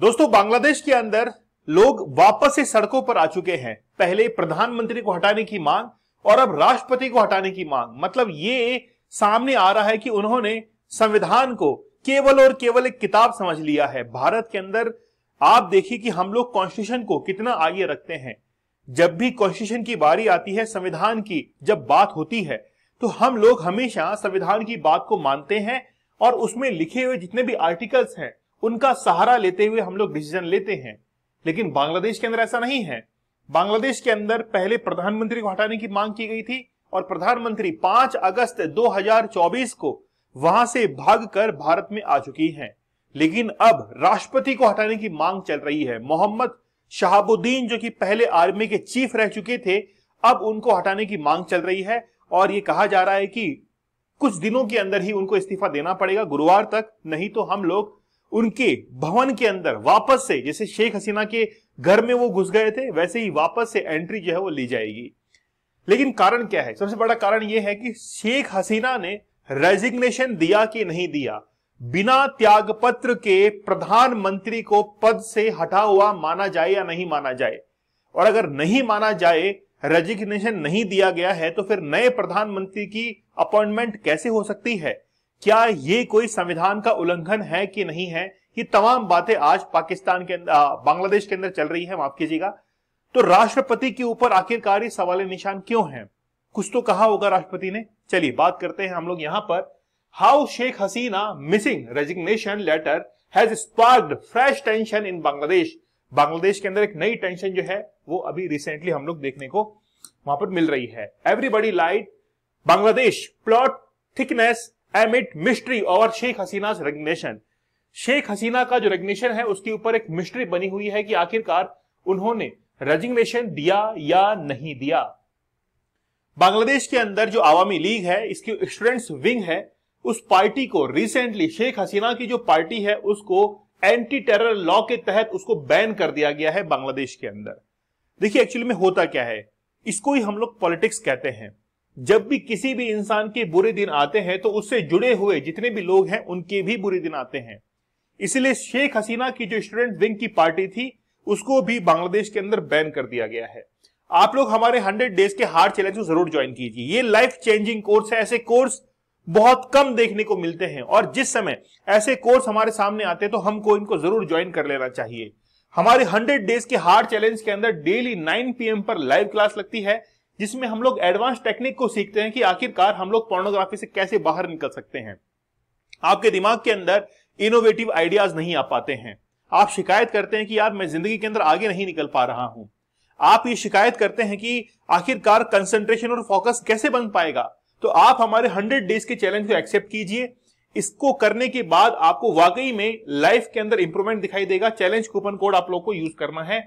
दोस्तों बांग्लादेश के अंदर लोग वापस से सड़कों पर आ चुके हैं पहले प्रधानमंत्री को हटाने की मांग और अब राष्ट्रपति को हटाने की मांग मतलब ये सामने आ रहा है कि उन्होंने संविधान को केवल और केवल एक किताब समझ लिया है भारत के अंदर आप देखिए कि हम लोग कॉन्स्टिट्यूशन को कितना आगे रखते हैं जब भी कॉन्स्टिट्यूशन की बारी आती है संविधान की जब बात होती है तो हम लोग हमेशा संविधान की बात को मानते हैं और उसमें लिखे हुए जितने भी आर्टिकल्स हैं उनका सहारा लेते हुए हम लोग डिसीजन लेते हैं लेकिन बांग्लादेश के अंदर ऐसा नहीं है बांग्लादेश के अंदर पहले प्रधानमंत्री को हटाने की मांग की गई थी और प्रधानमंत्री 5 अगस्त 2024 को वहां से भागकर भारत में आ चुकी हैं लेकिन अब राष्ट्रपति को हटाने की मांग चल रही है मोहम्मद शहाबुद्दीन जो कि पहले आर्मी के चीफ रह चुके थे अब उनको हटाने की मांग चल रही है और ये कहा जा रहा है कि कुछ दिनों के अंदर ही उनको इस्तीफा देना पड़ेगा गुरुवार तक नहीं तो हम लोग उनके भवन के अंदर वापस से जैसे शेख हसीना के घर में वो घुस गए थे वैसे ही वापस से एंट्री जो है वो ली जाएगी लेकिन कारण क्या है सबसे बड़ा कारण यह है कि शेख हसीना ने रेजिग्नेशन दिया कि नहीं दिया बिना त्यागपत्र के प्रधानमंत्री को पद से हटा हुआ माना जाए या नहीं माना जाए और अगर नहीं माना जाए रेजिग्नेशन नहीं दिया गया है तो फिर नए प्रधानमंत्री की अपॉइंटमेंट कैसे हो सकती है क्या ये कोई संविधान का उल्लंघन है कि नहीं है ये तमाम बातें आज पाकिस्तान के बांग्लादेश के अंदर चल रही है माफ कीजिएगा तो राष्ट्रपति के ऊपर आखिरकार ये सवाल निशान क्यों है कुछ तो कहा होगा राष्ट्रपति ने चलिए बात करते हैं हम लोग यहां पर how Sheikh Hasina missing resignation letter has sparked fresh tension in Bangladesh Bangladesh के अंदर एक नई टेंशन जो है वो अभी रिसेंटली हम लोग देखने को वहां पर मिल रही है everybody light Bangladesh plot thickness amid mystery over Sheikh Hasina resignation Sheikh Hasina का जो रेगनेशन है उसके ऊपर एक मिस्ट्री बनी हुई है कि आखिरकार उन्होंने रेजिग्नेशन दिया या नहीं दिया बांग्लादेश के अंदर जो आवामी लीग है इसकी स्टूडेंट्स विंग है उस पार्टी को रिसेंटली शेख हसीना की जो पार्टी है उसको एंटी टेरर लॉ के तहत उसको बैन कर दिया गया है बांग्लादेश के अंदर देखिए एक्चुअली में होता क्या है इसको ही हम लोग पॉलिटिक्स कहते हैं जब भी किसी भी इंसान के बुरे दिन आते हैं तो उससे जुड़े हुए जितने भी लोग हैं उनके भी बुरे दिन आते हैं इसलिए शेख हसीना की जो स्टूडेंट विंग की पार्टी थी उसको भी बांग्लादेश के अंदर बैन कर दिया गया है आप लोग हमारे हंड्रेड डेज के हार्ड चैलेंज को जरूर ज्वाइन कीजिए ये लाइफ चेंजिंग कोर्स है ऐसे कोर्स बहुत कम देखने को मिलते हैं और जिस समय ऐसे कोर्स हमारे सामने आते हैं तो हमको इनको जरूर ज्वाइन कर लेना चाहिए हमारे हंड्रेड डेज के हार्ड चैलेंज के अंदर डेली नाइन पीएम पर लाइव क्लास लगती है जिसमें हम लोग एडवांस टेक्निक को सीखते हैं कि आखिरकार हम लोग पोर्नोग्राफी से कैसे बाहर निकल सकते हैं आपके दिमाग के अंदर इनोवेटिव आइडियाज नहीं आ पाते हैं आप शिकायत करते हैं कि यार मैं जिंदगी के अंदर आगे नहीं निकल पा रहा हूं आप ये शिकायत करते हैं कि आखिरकार कंसंट्रेशन और फोकस कैसे बन पाएगा तो आप हमारे हंड्रेड डेज के चैलेंज को एक्सेप्ट कीजिए इसको करने के बाद आपको वाकई में लाइफ के अंदर इंप्रूवमेंट दिखाई देगा चैलेंज कूपन कोड आप लोग को यूज करना है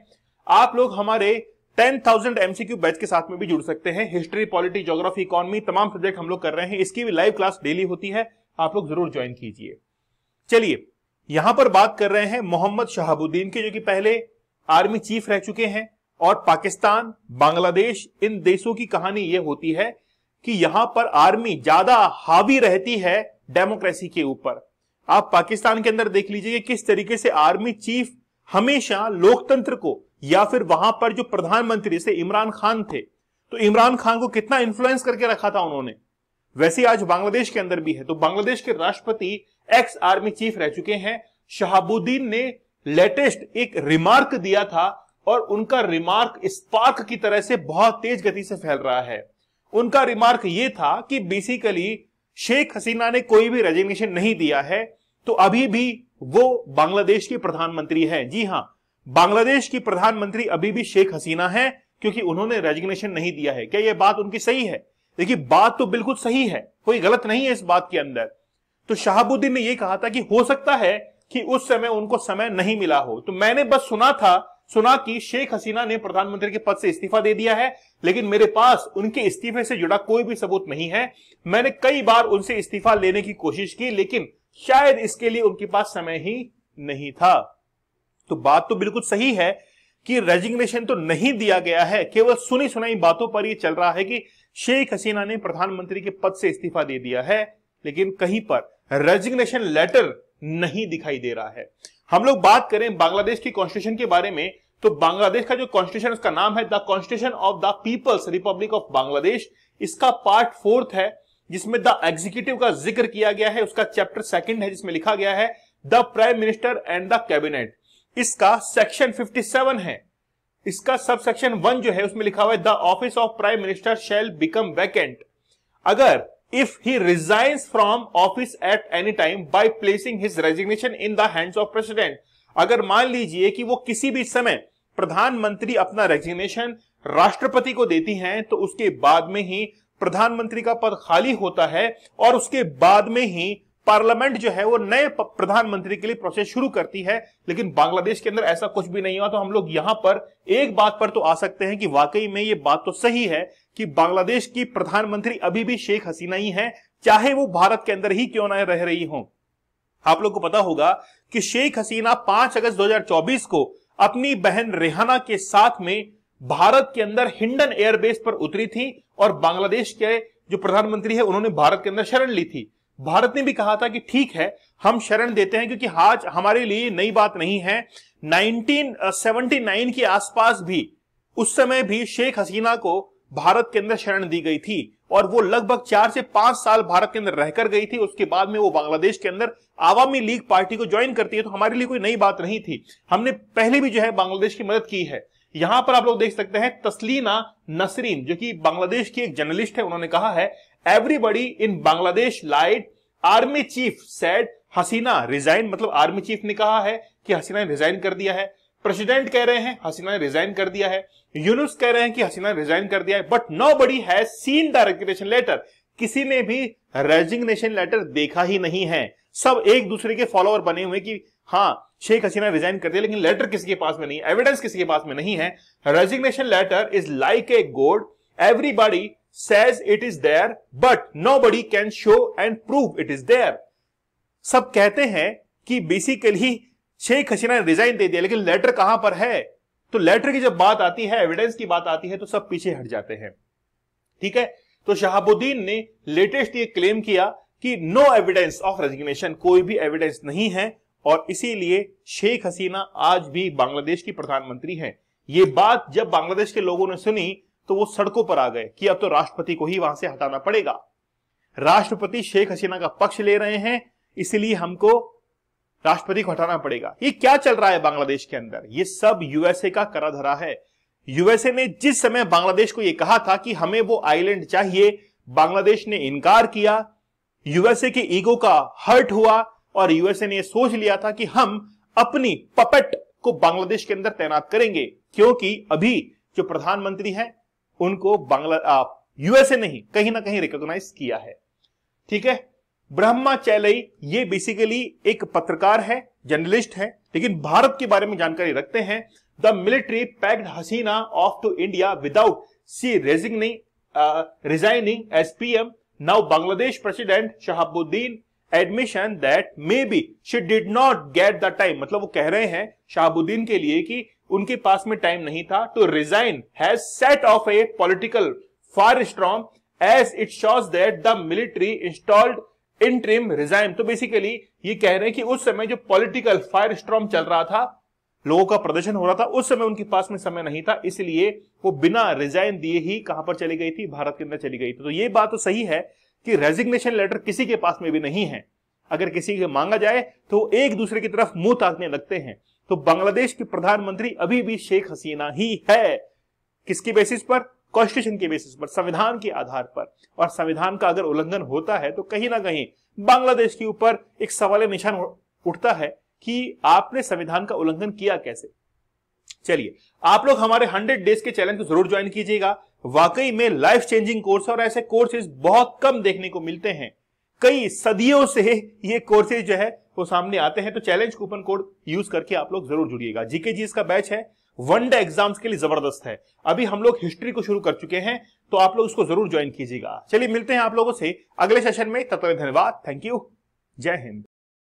आप लोग हमारे टेन थाउजेंड एमसीक्यू बैच के साथ में भी जुड़ सकते हैं हिस्ट्री पॉलिटी जोग्राफी इकोनॉमी तमाम सब्जेक्ट हम लोग कर रहे हैं इसकी भी लाइव क्लास डेली होती है आप लोग जरूर ज्वाइन कीजिए चलिए यहां पर बात कर रहे हैं मोहम्मद शहाबुद्दीन के जो कि पहले आर्मी चीफ रह चुके हैं और पाकिस्तान बांग्लादेश इन देशों की कहानी यह होती है कि यहां पर आर्मी ज्यादा हावी रहती है डेमोक्रेसी के ऊपर आप पाकिस्तान के अंदर देख लीजिए कि किस तरीके से आर्मी चीफ हमेशा लोकतंत्र को या फिर वहां पर जो प्रधानमंत्री से इमरान खान थे तो इमरान खान को कितना इन्फ्लुएंस करके रखा था उन्होंने वैसे आज बांग्लादेश के अंदर भी है तो बांग्लादेश के राष्ट्रपति एक्स आर्मी चीफ रह चुके हैं शहाबुद्दीन ने लेटेस्ट एक रिमार्क दिया था और उनका रिमार्क स्पार्क की तरह से बहुत तेज गति से फैल रहा है उनका रिमार्क ये था कि बेसिकली शेख हसीना ने कोई भी रेजिग्नेशन नहीं दिया है तो अभी भी वो बांग्लादेश के प्रधानमंत्री हैं जी हाँ बांग्लादेश की प्रधानमंत्री अभी भी शेख हसीना है क्योंकि उन्होंने रेजिग्नेशन नहीं दिया है क्या यह बात उनकी सही है देखिए बात तो बिल्कुल सही है कोई गलत नहीं है इस बात के अंदर तो शाहबुद्दीन ने यह कहा था कि हो सकता है कि उस समय उनको समय नहीं मिला हो तो मैंने बस सुना था सुना कि शेख हसीना ने प्रधानमंत्री के पद से इस्तीफा दे दिया है लेकिन मेरे पास उनके इस्तीफे से जुड़ा कोई भी सबूत नहीं है मैंने कई बार उनसे इस्तीफा लेने की कोशिश की लेकिन शायद इसके लिए उनके पास समय ही नहीं था तो बात तो बिल्कुल सही है कि रेजिग्नेशन तो नहीं दिया गया है केवल सुनी सुनाई बातों पर यह चल रहा है कि शेख हसीना ने प्रधानमंत्री के पद से इस्तीफा दे दिया है लेकिन कहीं पर रेजिग्नेशन लेटर नहीं दिखाई दे रहा है हम लोग बात करें बांग्लादेश की कॉन्स्टिट्यूशन के बारे में तो बांग्लादेश का जो कॉन्स्टिट्यूशन उसका नाम है the constitution of the people's republic of Bangladesh इसका पार्ट फोर्थ है जिसमें द एग्जीक्यूटिव का जिक्र किया गया है उसका चैप्टर सेकंड है जिसमें लिखा गया है the prime minister and the cabinet इसका सेक्शन 57 है इसका सब सेक्शन वन जो है उसमें लिखा हुआ है the office of prime minister shall become vacant अगर if he resign from office at any time by placing his resignation in the hands of president अगर मान लीजिए कि वो किसी भी समय प्रधानमंत्री अपना रेजिग्नेशन राष्ट्रपति को देती हैं तो उसके बाद में ही प्रधानमंत्री का पद खाली होता है और उसके बाद में ही पार्लियामेंट जो है वो नए प्रधानमंत्री के लिए प्रोसेस शुरू करती है लेकिन बांग्लादेश के अंदर ऐसा कुछ भी नहीं हुआ तो हम लोग यहां पर एक बात पर तो आ सकते हैं कि वाकई में ये बात तो सही है कि बांग्लादेश की प्रधानमंत्री अभी भी शेख हसीना ही है चाहे वो भारत के अंदर ही क्यों ना रह रही हो आप लोग को पता होगा कि शेख हसीना पांच अगस्त दो को अपनी बहन रेहाना के साथ में भारत के अंदर हिंडन एयरबेस पर उतरी थी और बांग्लादेश के जो प्रधानमंत्री है उन्होंने भारत के अंदर शरण ली थी भारत ने भी कहा था कि ठीक है हम शरण देते हैं क्योंकि आज हमारे लिए नई बात नहीं है 1979 के आसपास भी उस समय भी शेख हसीना को भारत के अंदर शरण दी गई थी और वो लगभग चार से पांच साल भारत के अंदर रहकर गई थी उसके बाद में वो बांग्लादेश के अंदर आवामी लीग पार्टी को ज्वाइन करती है तो हमारे लिए कोई नई बात नहीं थी हमने पहले भी जो है बांग्लादेश की मदद की है यहां पर आप लोग देख सकते हैं तस्लीना नसरीन जो कि बांग्लादेश की एक जर्नलिस्ट है उन्होंने कहा है everybody in Bangladesh light army chief said Hasina resign मतलब आर्मी चीफ ने कहा है कि हसीना ने रिजाइन कर दिया है प्रेसिडेंट कह रहे हैं हसीना ने रिजाइन कर दिया है यूनुस कह रहे हैं कि हसीना ने रिजाइन कर दिया है but nobody has seen the resignation letter किसी ने भी रेजिग्नेशन लेटर देखा ही नहीं है सब एक दूसरे के फॉलोअर बने हुए कि हाँ शेख हसीना रिजाइन कर दिया लेकिन लेटर किसी के पास में नहीं एविडेंस किसी के पास में नहीं है resignation letter is like a god everybody says it is there, but nobody can show and prove it is there. सब कहते हैं कि बेसिकली शेख हसीना ने रिजाइन दे दिया लेकिन लेटर कहां पर है तो लेटर की जब बात आती है एविडेंस की बात आती है तो सब पीछे हट जाते हैं ठीक है तो शहाबुद्दीन ने लेटेस्ट ये क्लेम किया कि नो एविडेंस ऑफ रेजिग्नेशन कोई भी एविडेंस नहीं है और इसीलिए शेख हसीना आज भी बांग्लादेश की प्रधानमंत्री है ये बात जब बांग्लादेश के लोगों ने सुनी तो वो सड़कों पर आ गए कि अब तो राष्ट्रपति को ही वहां से हटाना पड़ेगा राष्ट्रपति शेख हसीना का पक्ष ले रहे हैं इसलिए हमको राष्ट्रपति को हटाना पड़ेगा ये क्या चल रहा है बांग्लादेश के अंदर ये सब यूएसए का करा धरा है यूएसए ने जिस समय बांग्लादेश को यह कहा था कि हमें वो आइलैंड चाहिए बांग्लादेश ने इनकार किया यूएसए के ईगो का हर्ट हुआ और यूएसए ने यह सोच लिया था कि हम अपनी पपेट को बांग्लादेश के अंदर तैनात करेंगे क्योंकि अभी जो प्रधानमंत्री हैं उनको बांग्ला यूएसए नहीं कहीं ना कहीं रिकॉग्नाइज किया है ठीक है ब्रह्मा चैलई ये बेसिकली एक पत्रकार है जर्नलिस्ट है लेकिन भारत के बारे में जानकारी रखते हैं the military packed Hasina off to India without she raising resigning as P M now Bangladesh president Shahabuddin admission that maybe she did not get the time मतलब वो कह रहे हैं शहाबुद्दीन के लिए कि उनके पास में टाइम नहीं था to resign has set off a political firestorm as it shows that the military installed interim resign तो बेसिकली तो ये कह रहे हैं कि उस समय जो पॉलिटिकल फायर स्ट्रॉम चल रहा था लोगों का प्रदर्शन हो रहा था उस समय उनके पास में समय नहीं था इसलिए वो बिना रिजाइन दिए ही कहां पर चली गई थी भारत के अंदर चली गई थी तो ये बात तो सही है कि रेजिग्नेशन लेटर किसी के पास में भी नहीं है अगर किसी के मांगा जाए तो एक दूसरे की तरफ मुंह ताकने लगते हैं तो बांग्लादेश की प्रधानमंत्री अभी भी शेख हसीना ही है किसकी बेसिस पर कॉन्स्टिट्यूशन के बेसिस पर संविधान के आधार पर और संविधान का अगर उल्लंघन होता है तो कहीं ना कहीं बांग्लादेश के ऊपर एक सवाल निशान उठता है कि आपने संविधान का उल्लंघन किया कैसे चलिए आप लोग हमारे 100 डेज के चैलेंज को जरूर ज्वाइन कीजिएगा वाकई में लाइफ चेंजिंग कोर्स और ऐसे कोर्सेज बहुत कम देखने को मिलते हैं कई सदियों से ये कोर्सेज जो है वो सामने आते हैं तो चैलेंज कूपन कोड यूज करके आप लोग जरूर जुड़िएगा जीके जी का बैच है वन डे एग्जाम्स के लिए जबरदस्त है अभी हम लोग हिस्ट्री को शुरू कर चुके हैं तो आप लोग इसको जरूर ज्वाइन कीजिएगा चलिए मिलते हैं आप लोगों से अगले सेशन में तब तक धन्यवाद थैंक यू जय हिंद